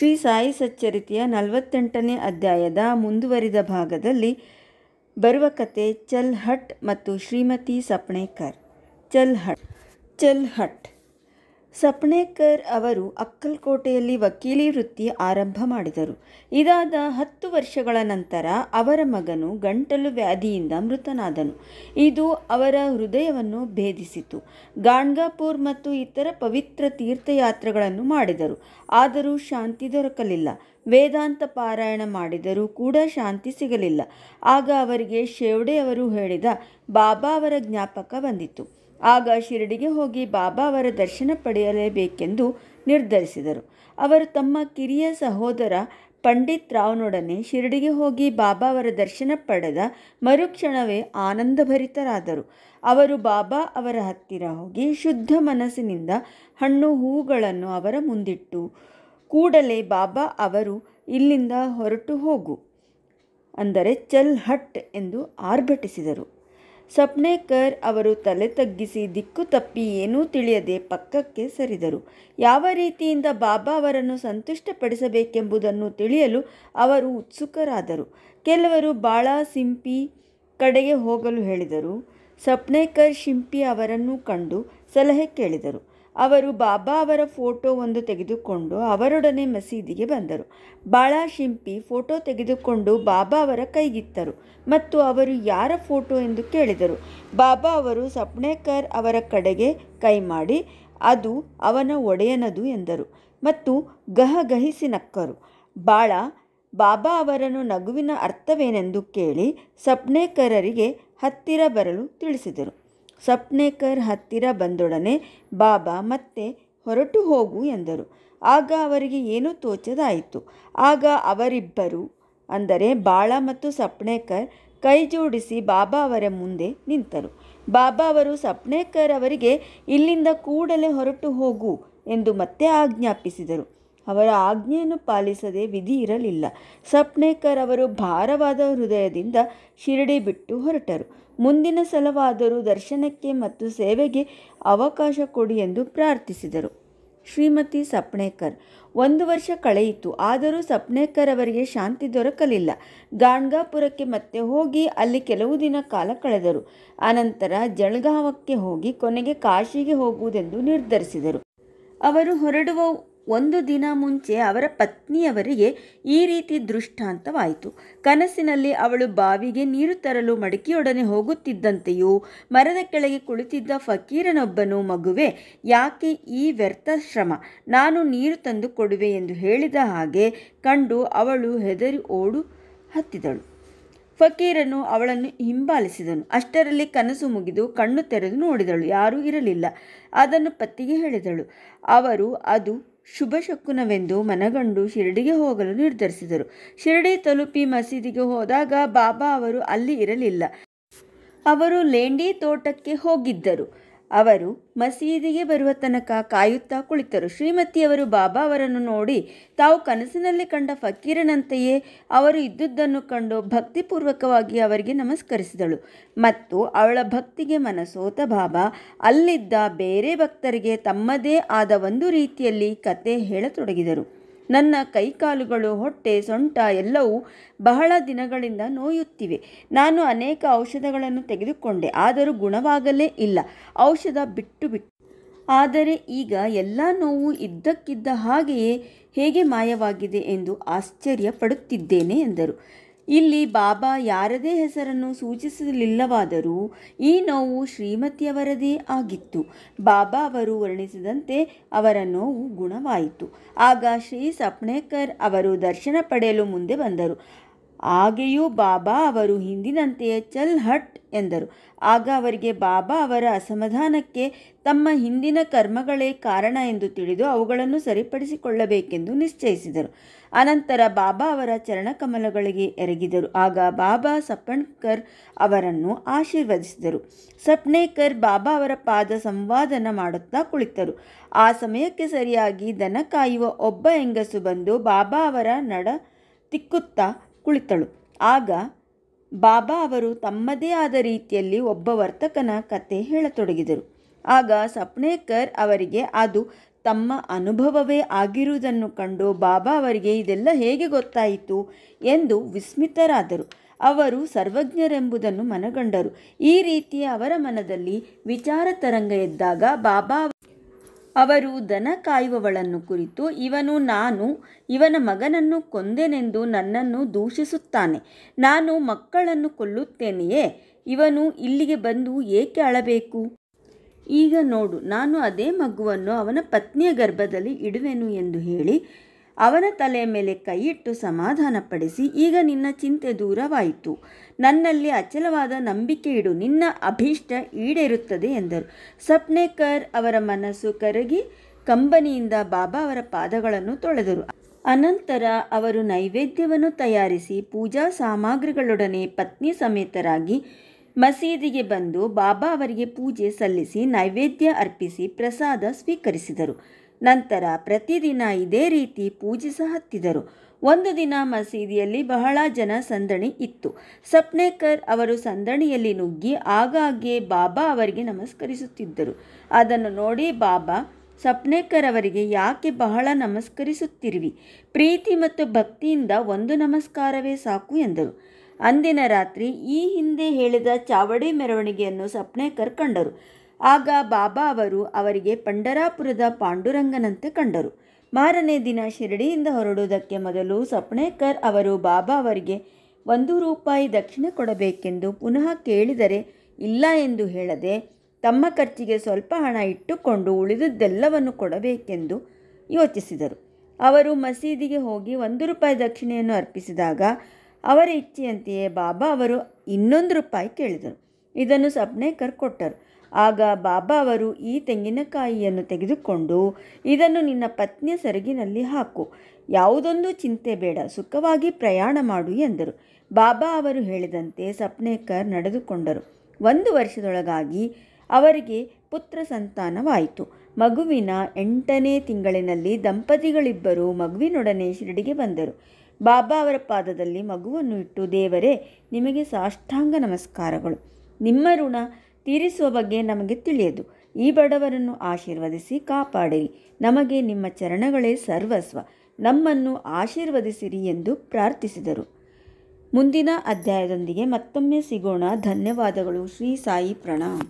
ಶ್ರೀ ಸಾಯಿ ಸಚ್ಚರಿತೆಯ ನಲವತ್ತೆಂಟನೇ ಅಧ್ಯಾಯದ ಮುಂದುವರಿದ ಭಾಗದಲ್ಲಿ ಬರುವ ಕತೆ ಚಲ್ಹಟ್ ಮತ್ತು ಶ್ರೀಮತಿ ಸಪ್ಣೇಕರ್ ಚಲ್ಹಟ್ ಚಲ್ಹಟ್ ಸಪ್ನೇಕರ್ ಅವರು ಅಕ್ಕಲ್ಕೋಟೆಯಲ್ಲಿ ವಕೀಲಿ ವೃತ್ತಿ ಆರಂಭ ಮಾಡಿದರು ಇದಾದ ಹತ್ತು ವರ್ಷಗಳ ನಂತರ ಅವರ ಮಗನು ಗಂಟಲು ವ್ಯಾಧಿಯಿಂದ ಮೃತನಾದನು ಇದು ಅವರ ಹೃದಯವನ್ನು ಭೇದಿಸಿತು ಗಾಣ್ಗಾಪುರ್ ಮತ್ತು ಇತರ ಪವಿತ್ರ ತೀರ್ಥಯಾತ್ರೆಗಳನ್ನು ಮಾಡಿದರು ಆದರೂ ಶಾಂತಿ ದೊರಕಲಿಲ್ಲ ವೇದಾಂತ ಪಾರಾಯಣ ಮಾಡಿದರೂ ಕೂಡ ಶಾಂತಿ ಸಿಗಲಿಲ್ಲ ಆಗ ಅವರಿಗೆ ಶೇವಡೆಯವರು ಹೇಳಿದ ಬಾಬಾ ಅವರ ಜ್ಞಾಪಕ ಬಂದಿತು ಆಗ ಶಿರಡಿಗೆ ಹೋಗಿ ಬಾಬಾ ಅವರ ದರ್ಶನ ಪಡೆಯಲೇಬೇಕೆಂದು ನಿರ್ಧರಿಸಿದರು ಅವರು ತಮ್ಮ ಕಿರಿಯ ಸಹೋದರ ಪಂಡಿತ್ ರಾವ್ನೊಡನೆ ಶಿರಡಿಗೆ ಹೋಗಿ ಬಾಬಾ ಅವರ ದರ್ಶನ ಪಡೆದ ಮರುಕ್ಷಣವೇ ಆನಂದಭರಿತರಾದರು ಅವರು ಬಾಬಾ ಅವರ ಹತ್ತಿರ ಹೋಗಿ ಶುದ್ಧ ಮನಸ್ಸಿನಿಂದ ಹಣ್ಣು ಹೂಗಳನ್ನು ಅವರ ಮುಂದಿಟ್ಟು ಕೂಡಲೇ ಬಾಬಾ ಅವರು ಇಲ್ಲಿಂದ ಹೊರಟು ಹೋಗು ಅಂದರೆ ಚಲ್ ಹಟ್ ಎಂದು ಆರ್ಭಟಿಸಿದರು ಸಪ್ನೇಕರ್ ಅವರು ತಲೆ ತಗ್ಗಿಸಿ ದಿಕ್ಕು ತಪ್ಪಿ ಏನೂ ತಿಳಿಯದೆ ಪಕ್ಕಕ್ಕೆ ಸರಿದರು ಯಾವ ರೀತಿಯಿಂದ ಬಾಬಾ ಅವರನ್ನು ಸಂತುಷ್ಟಪಡಿಸಬೇಕೆಂಬುದನ್ನು ತಿಳಿಯಲು ಅವರು ಉತ್ಸುಕರಾದರು ಕೆಲವರು ಬಾಳ ಸಿಂಪಿ ಕಡೆಗೆ ಹೋಗಲು ಹೇಳಿದರು ಸಪ್ನೇಕರ್ ಶಿಂಪಿ ಅವರನ್ನು ಕಂಡು ಸಲಹೆ ಕೇಳಿದರು ಅವರು ಬಾಬಾ ಅವರ ಫೋಟೋ ಒಂದು ತೆಗೆದುಕೊಂಡು ಅವರೊಡನೆ ಮಸೀದಿಗೆ ಬಂದರು ಬಾಳಾ ಶಿಂಪಿ ಫೋಟೋ ತೆಗೆದುಕೊಂಡು ಬಾಬಾ ಅವರ ಕೈಗಿತ್ತರು ಮತ್ತು ಅವರು ಯಾರ ಫೋಟೋ ಎಂದು ಕೇಳಿದರು ಬಾಬಾ ಅವರು ಸಪ್ನೇಕರ್ ಅವರ ಕಡೆಗೆ ಕೈ ಮಾಡಿ ಅದು ಅವನ ಒಡೆಯನದು ಎಂದರು ಮತ್ತು ಗಹಿಸಿ ನಕ್ಕರು ಬಾಳ ಬಾಬಾ ಅವರನ್ನು ನಗುವಿನ ಅರ್ಥವೇನೆಂದು ಕೇಳಿ ಸಪ್ನೇಕರರಿಗೆ ಹತ್ತಿರ ಬರಲು ತಿಳಿಸಿದರು ಸಪ್ನೇಕರ್ ಹತ್ತಿರ ಬಂದೊಡನೆ ಬಾಬಾ ಮತ್ತೆ ಹೊರಟು ಹೋಗು ಎಂದರು ಆಗ ಅವರಿಗೆ ಏನೂ ತೋಚದಾಯಿತು ಆಗ ಅವರಿಬ್ಬರು ಅಂದರೆ ಬಾಳ ಮತ್ತು ಸಪ್ನೇಕರ್ ಕೈ ಜೋಡಿಸಿ ಬಾಬಾ ಅವರ ಮುಂದೆ ನಿಂತರು ಬಾಬಾ ಅವರು ಸಪ್ನೇಕರ್ ಅವರಿಗೆ ಇಲ್ಲಿಂದ ಕೂಡಲೇ ಹೊರಟು ಹೋಗು ಎಂದು ಮತ್ತೆ ಆಜ್ಞಾಪಿಸಿದರು ಅವರ ಆಜ್ಞೆಯನ್ನು ಪಾಲಿಸದೆ ವಿಧಿ ಇರಲಿಲ್ಲ ಸಪ್ನೇಕರ್ ಅವರು ಭಾರವಾದ ಹೃದಯದಿಂದ ಶಿರಡಿ ಬಿಟ್ಟು ಹೊರಟರು ಮುಂದಿನ ಸಲವಾದರೂ ದರ್ಶನಕ್ಕೆ ಮತ್ತು ಸೇವೆಗೆ ಅವಕಾಶ ಕೊಡಿ ಎಂದು ಪ್ರಾರ್ಥಿಸಿದರು ಶ್ರೀಮತಿ ಸಪ್ನೇಕರ್ ಒಂದು ವರ್ಷ ಕಳೆಯಿತು ಆದರೂ ಸಪ್ನೇಕರ್ ಅವರಿಗೆ ಶಾಂತಿ ದೊರಕಲಿಲ್ಲ ಗಾಣ್ಗಾಪುರಕ್ಕೆ ಮತ್ತೆ ಹೋಗಿ ಅಲ್ಲಿ ಕೆಲವು ದಿನ ಕಾಲ ಕಳೆದರು ಅನಂತರ ಜಳಗಾವಕ್ಕೆ ಹೋಗಿ ಕೊನೆಗೆ ಕಾಶಿಗೆ ಹೋಗುವುದೆಂದು ನಿರ್ಧರಿಸಿದರು ಅವರು ಹೊರಡುವ ಒಂದು ದಿನ ಮುಂಚೆ ಅವರ ಪತ್ನಿಯವರಿಗೆ ಈ ರೀತಿ ದೃಷ್ಟಾಂತವಾಯಿತು ಕನಸಿನಲ್ಲಿ ಅವಳು ಬಾವಿಗೆ ನೀರು ತರಲು ಮಡಕಿಯೊಡನೆ ಹೋಗುತ್ತಿದ್ದಂತೆಯೂ ಮರದ ಕೆಳಗೆ ಕುಳಿತಿದ್ದ ಫಕೀರನೊಬ್ಬನು ಮಗುವೆ ಯಾಕೆ ಈ ವ್ಯರ್ಥ ಶ್ರಮ ನಾನು ನೀರು ತಂದು ಕೊಡುವೆ ಎಂದು ಹೇಳಿದ ಹಾಗೆ ಕಂಡು ಅವಳು ಹೆದರಿ ಓಡು ಹತ್ತಿದಳು ಫಕೀರನು ಅವಳನ್ನು ಹಿಂಬಾಲಿಸಿದನು ಅಷ್ಟರಲ್ಲಿ ಕನಸು ಮುಗಿದು ಕಣ್ಣು ತೆರೆದು ನೋಡಿದಳು ಯಾರೂ ಇರಲಿಲ್ಲ ಅದನ್ನು ಪತ್ತಿಗೆ ಹೇಳಿದಳು ಅವರು ಅದು ಶುಭ ಶಕುನವೆಂದು ಮನಗಂಡು ಶಿರಡಿಗೆ ಹೋಗಲು ನಿರ್ಧರಿಸಿದರು ಶಿರಡಿ ತಲುಪಿ ಮಸೀದಿಗೆ ಹೋದಾಗ ಬಾಬಾ ಅವರು ಅಲ್ಲಿ ಇರಲಿಲ್ಲ ಅವರು ಲೇಂಡಿ ತೋಟಕ್ಕೆ ಹೋಗಿದ್ದರು ಅವರು ಮಸೀದಿಗೆ ಬರುವ ತನಕ ಕಾಯುತ್ತಾ ಕುಳಿತರು ಶ್ರೀಮತಿಯವರು ಬಾಬಾ ಅವರನ್ನು ನೋಡಿ ತಾವು ಕನಸಿನಲ್ಲಿ ಕಂಡ ಫಕೀರನಂತೆಯೇ ಅವರು ಇದ್ದುದನ್ನು ಕಂಡು ಭಕ್ತಿಪೂರ್ವಕವಾಗಿ ಅವರಿಗೆ ನಮಸ್ಕರಿಸಿದಳು ಮತ್ತು ಅವಳ ಭಕ್ತಿಗೆ ಮನಸೋತ ಬಾಬಾ ಅಲ್ಲಿದ್ದ ಬೇರೆ ಭಕ್ತರಿಗೆ ತಮ್ಮದೇ ಆದ ಒಂದು ರೀತಿಯಲ್ಲಿ ಕತೆ ಹೇಳತೊಡಗಿದರು ನನ್ನ ಕೈಕಾಲುಗಳು ಹೊಟ್ಟೆ ಸೊಂಟ ಎಲ್ಲವೂ ಬಹಳ ದಿನಗಳಿಂದ ನೋಯುತ್ತಿವೆ ನಾನು ಅನೇಕ ಔಷಧಗಳನ್ನು ತೆಗೆದುಕೊಂಡೆ ಆದರೂ ಗುಣವಾಗಲೇ ಇಲ್ಲ ಔಷಧ ಬಿಟ್ಟು ಬಿಟ್ಟು ಆದರೆ ಈಗ ಎಲ್ಲ ನೋವು ಇದ್ದಕ್ಕಿದ್ದ ಹಾಗೆಯೇ ಹೇಗೆ ಮಾಯವಾಗಿದೆ ಎಂದು ಆಶ್ಚರ್ಯ ಪಡುತ್ತಿದ್ದೇನೆ ಎಂದರು ಇಲ್ಲಿ ಬಾಬಾ ಯಾರದೇ ಹೆಸರನ್ನು ಸೂಚಿಸಲಿಲ್ಲವಾದರೂ ಈ ನೋವು ಶ್ರೀಮತಿಯವರದೇ ಆಗಿತ್ತು ಬಾಬಾ ಅವರು ವರ್ಣಿಸಿದಂತೆ ಅವರ ನೋವು ಗುಣವಾಯಿತು ಆಗ ಶ್ರೀ ಸಪ್ನೇಕರ್ ಅವರು ದರ್ಶನ ಪಡೆಯಲು ಮುಂದೆ ಬಂದರು ಹಾಗೆಯೂ ಬಾಬಾ ಅವರು ಹಿಂದಿನಂತೆಯೇ ಚಲ್ ಹಟ್ ಎಂದರು ಆಗ ಅವರಿಗೆ ಬಾಬಾ ಅವರ ಅಸಮಾಧಾನಕ್ಕೆ ತಮ್ಮ ಹಿಂದಿನ ಕರ್ಮಗಳೇ ಕಾರಣ ಎಂದು ತಿಳಿದು ಅವುಗಳನ್ನು ಸರಿಪಡಿಸಿಕೊಳ್ಳಬೇಕೆಂದು ನಿಶ್ಚಯಿಸಿದರು ಅನಂತರ ಬಾಬಾ ಅವರ ಚರಣಕಮಲಗಳಿಗೆ ಎರಗಿದರು ಆಗ ಬಾಬಾ ಸಪಣ್ಕರ್ ಅವರನ್ನು ಆಶೀರ್ವದಿಸಿದರು ಸಪ್ನೇಕರ್ ಬಾಬಾ ಅವರ ಪಾದ ಸಂವಾದನ ಮಾಡುತ್ತಾ ಕುಳಿತರು ಆ ಸಮಯಕ್ಕೆ ಸರಿಯಾಗಿ ದನ ಕಾಯುವ ಒಬ್ಬ ಹೆಂಗಸು ಬಂದು ಬಾಬಾ ಅವರ ನಡ ತಿಕ್ಕುತ್ತಾ ಕುಳಿತಳು ಆಗ ಬಾಬಾ ಅವರು ತಮ್ಮದೇ ಆದ ರೀತಿಯಲ್ಲಿ ಒಬ್ಬ ವರ್ತಕನ ಕತೆ ಹೇಳತೊಡಗಿದರು ಆಗ ಸಪ್ನೇಕರ್ ಅವರಿಗೆ ಅದು ತಮ್ಮ ಅನುಭವವೇ ಆಗಿರುವುದನ್ನು ಕಂಡು ಬಾಬಾ ಅವರಿಗೆ ಇದೆಲ್ಲ ಹೇಗೆ ಗೊತ್ತಾಯಿತು ಎಂದು ವಿಸ್ಮಿತರಾದರು ಅವರು ಸರ್ವಜ್ಞರೆಂಬುದನ್ನು ಮನಗಂಡರು ಈ ರೀತಿಯ ಅವರ ಮನದಲ್ಲಿ ವಿಚಾರ ತರಂಗ ಎದ್ದಾಗ ಬಾಬಾ ಅವರು ದನ ಕಾಯುವವಳನ್ನು ಕುರಿತು ಇವನು ನಾನು ಇವನ ಮಗನನ್ನು ಕೊಂದೆನೆಂದು ನನ್ನನ್ನು ದೂಷಿಸುತ್ತಾನೆ ನಾನು ಮಕ್ಕಳನ್ನು ಕೊಲ್ಲುತ್ತೇನೆಯೇ ಇವನು ಇಲ್ಲಿಗೆ ಬಂದು ಏಕೆ ಅಳಬೇಕು ಈಗ ನೋಡು ನಾನು ಅದೇ ಮಗುವನ್ನು ಅವನ ಪತ್ನಿಯ ಗರ್ಭದಲ್ಲಿ ಇಡುವೆನು ಎಂದು ಹೇಳಿ ಅವನ ತಲೆಯ ಮೇಲೆ ಕೈಯಿಟ್ಟು ಸಮಾಧಾನಪಡಿಸಿ ಈಗ ನಿನ್ನ ಚಿಂತೆ ದೂರವಾಯಿತು ನನ್ನಲ್ಲಿ ಅಚಲವಾದ ನಂಬಿಕೆ ಇಡು ನಿನ್ನ ಅಭೀಷ್ಟ ಈಡೇರುತ್ತದೆ ಎಂದರು ಸಪ್ನೇಕರ್ ಅವರ ಮನಸ್ಸು ಕರಗಿ ಕಂಬನಿಯಿಂದ ಬಾಬಾ ಅವರ ಪಾದಗಳನ್ನು ತೊಳೆದರು ಅನಂತರ ಅವರು ನೈವೇದ್ಯವನ್ನು ತಯಾರಿಸಿ ಪೂಜಾ ಸಾಮಗ್ರಿಗಳೊಡನೆ ಪತ್ನಿ ಸಮೇತರಾಗಿ ಮಸೀದಿಗೆ ಬಂದು ಬಾಬಾ ಅವರಿಗೆ ಪೂಜೆ ಸಲ್ಲಿಸಿ ನೈವೇದ್ಯ ಅರ್ಪಿಸಿ ಪ್ರಸಾದ ಸ್ವೀಕರಿಸಿದರು ನಂತರ ಪ್ರತಿದಿನ ಇದೇ ರೀತಿ ಪೂಜಿಸ ಹತ್ತಿದರು ಒಂದು ದಿನ ಮಸೀದಿಯಲ್ಲಿ ಬಹಳ ಜನ ಸಂದಣಿ ಇತ್ತು ಸಪ್ನೇಕರ್ ಅವರು ಸಂದಣಿಯಲ್ಲಿ ನುಗ್ಗಿ ಆಗಾಗ್ಗೆ ಬಾಬಾ ಅವರಿಗೆ ನಮಸ್ಕರಿಸುತ್ತಿದ್ದರು ಅದನ್ನು ನೋಡಿ ಬಾಬಾ ಸಪ್ನೇಕರ್ ಅವರಿಗೆ ಯಾಕೆ ಬಹಳ ನಮಸ್ಕರಿಸುತ್ತಿರುವಿ ಪ್ರೀತಿ ಮತ್ತು ಭಕ್ತಿಯಿಂದ ಒಂದು ನಮಸ್ಕಾರವೇ ಸಾಕು ಎಂದರು ಅಂದಿನ ರಾತ್ರಿ ಈ ಹಿಂದೆ ಹೇಳಿದ ಚಾವಡಿ ಮೆರವಣಿಗೆಯನ್ನು ಸಪ್ನೇಕರ್ ಕಂಡರು ಆಗ ಬಾಬಾ ಅವರು ಅವರಿಗೆ ಪಂಡರಾಪುರದ ಪಾಂಡುರಂಗನಂತೆ ಕಂಡರು ಮಾರನೇ ದಿನ ಶಿರಡಿಯಿಂದ ಹೊರಡುವುದಕ್ಕೆ ಮೊದಲು ಸಪ್ನೇಕರ್ ಅವರು ಬಾಬಾ ಅವರಿಗೆ ಒಂದು ರೂಪಾಯಿ ದಕ್ಷಿಣ ಕೊಡಬೇಕೆಂದು ಪುನಃ ಕೇಳಿದರೆ ಇಲ್ಲ ಎಂದು ಹೇಳದೆ ತಮ್ಮ ಖರ್ಚಿಗೆ ಸ್ವಲ್ಪ ಹಣ ಇಟ್ಟುಕೊಂಡು ಉಳಿದದ್ದೆಲ್ಲವನ್ನು ಕೊಡಬೇಕೆಂದು ಯೋಚಿಸಿದರು ಅವರು ಮಸೀದಿಗೆ ಹೋಗಿ ಒಂದು ರೂಪಾಯಿ ದಕ್ಷಿಣೆಯನ್ನು ಅರ್ಪಿಸಿದಾಗ ಅವರ ಇಚ್ಛೆಯಂತೆಯೇ ಬಾಬಾ ಅವರು ಇನ್ನೊಂದು ರೂಪಾಯಿ ಕೇಳಿದರು ಇದನ್ನು ಸಪ್ನೇಕರ್ ಕೊಟ್ಟರು ಆಗ ಬಾಬಾ ಅವರು ಈ ತೆಂಗಿನಕಾಯಿಯನ್ನು ತೆಗೆದುಕೊಂಡು ಇದನ್ನು ನಿನ್ನ ಪತ್ನಿಯ ಸೆರಗಿನಲ್ಲಿ ಹಾಕು ಯಾವುದೊಂದು ಚಿಂತೆ ಬೇಡ ಸುಖವಾಗಿ ಪ್ರಯಾಣ ಮಾಡು ಎಂದರು ಬಾಬಾ ಅವರು ಹೇಳಿದಂತೆ ಸಪ್ನೇಕರ್ ನಡೆದುಕೊಂಡರು ಒಂದು ವರ್ಷದೊಳಗಾಗಿ ಅವರಿಗೆ ಪುತ್ರ ಸಂತಾನವಾಯಿತು ಮಗುವಿನ ಎಂಟನೇ ತಿಂಗಳಿನಲ್ಲಿ ದಂಪತಿಗಳಿಬ್ಬರು ಮಗುವಿನೊಡನೆ ಶಿರಡಿಗೆ ಬಂದರು ಬಾಬಾ ಅವರ ಪಾದದಲ್ಲಿ ಮಗುವನ್ನು ಇಟ್ಟು ದೇವರೇ ನಿಮಗೆ ಸಾಷ್ಟಾಂಗ ನಮಸ್ಕಾರಗಳು ನಿಮ್ಮ ಋಣ ತೀರಿಸುವ ಬಗ್ಗೆ ನಮಗೆ ತಿಳಿಯದು ಈ ಬಡವರನ್ನು ಆಶೀರ್ವದಿಸಿ ಕಾಪಾಡಿರಿ ನಮಗೆ ನಿಮ್ಮ ಚರಣಗಳೇ ಸರ್ವಸ್ವ ನಮ್ಮನ್ನು ಆಶೀರ್ವದಿಸಿರಿ ಎಂದು ಪ್ರಾರ್ಥಿಸಿದರು ಮುಂದಿನ ಅಧ್ಯಾಯದೊಂದಿಗೆ ಮತ್ತೊಮ್ಮೆ ಸಿಗೋಣ ಧನ್ಯವಾದಗಳು ಶ್ರೀ ಸಾಯಿ ಪ್ರಣಾಮ್